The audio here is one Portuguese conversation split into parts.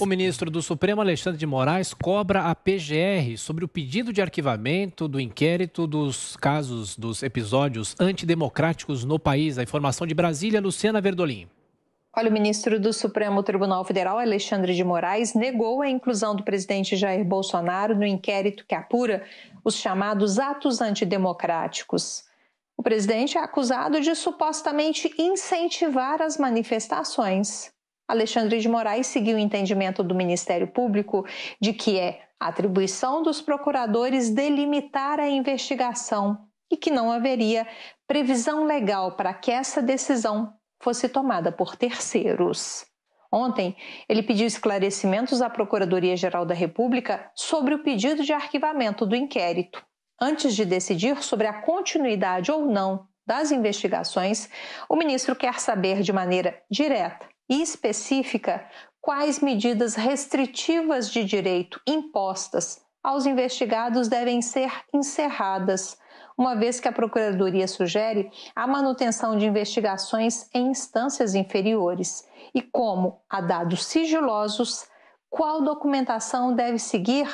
O ministro do Supremo, Alexandre de Moraes, cobra a PGR sobre o pedido de arquivamento do inquérito dos casos dos episódios antidemocráticos no país. A informação de Brasília, Luciana Verdolim. Olha, o ministro do Supremo Tribunal Federal, Alexandre de Moraes, negou a inclusão do presidente Jair Bolsonaro no inquérito que apura os chamados atos antidemocráticos. O presidente é acusado de supostamente incentivar as manifestações. Alexandre de Moraes seguiu o entendimento do Ministério Público de que é atribuição dos procuradores delimitar a investigação e que não haveria previsão legal para que essa decisão fosse tomada por terceiros. Ontem, ele pediu esclarecimentos à Procuradoria-Geral da República sobre o pedido de arquivamento do inquérito. Antes de decidir sobre a continuidade ou não das investigações, o ministro quer saber de maneira direta e especifica quais medidas restritivas de direito impostas aos investigados devem ser encerradas, uma vez que a Procuradoria sugere a manutenção de investigações em instâncias inferiores e como, a dados sigilosos, qual documentação deve seguir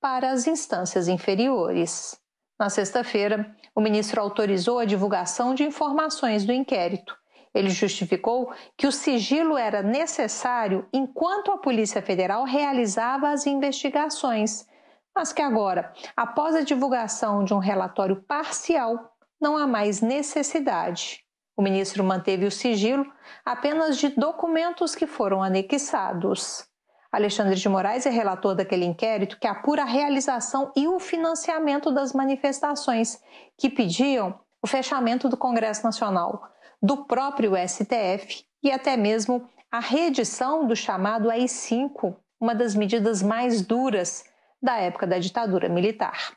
para as instâncias inferiores. Na sexta-feira, o ministro autorizou a divulgação de informações do inquérito, ele justificou que o sigilo era necessário enquanto a Polícia Federal realizava as investigações, mas que agora, após a divulgação de um relatório parcial, não há mais necessidade. O ministro manteve o sigilo apenas de documentos que foram anexados. Alexandre de Moraes é relator daquele inquérito que apura a realização e o financiamento das manifestações que pediam o fechamento do Congresso Nacional, do próprio STF e até mesmo a reedição do chamado AI-5, uma das medidas mais duras da época da ditadura militar.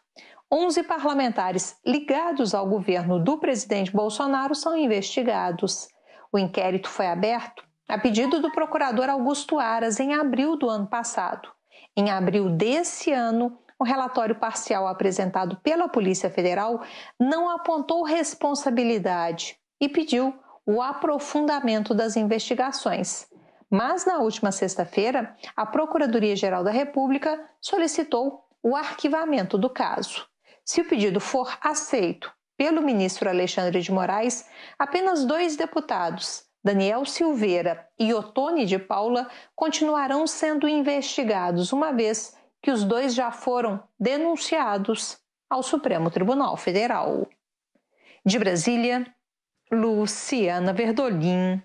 11 parlamentares ligados ao governo do presidente Bolsonaro são investigados. O inquérito foi aberto a pedido do procurador Augusto Aras em abril do ano passado. Em abril desse ano, o relatório parcial apresentado pela Polícia Federal não apontou responsabilidade, e pediu o aprofundamento das investigações. Mas na última sexta-feira, a Procuradoria-Geral da República solicitou o arquivamento do caso. Se o pedido for aceito pelo ministro Alexandre de Moraes, apenas dois deputados, Daniel Silveira e Otone de Paula, continuarão sendo investigados, uma vez que os dois já foram denunciados ao Supremo Tribunal Federal. De Brasília, Luciana Verdolim,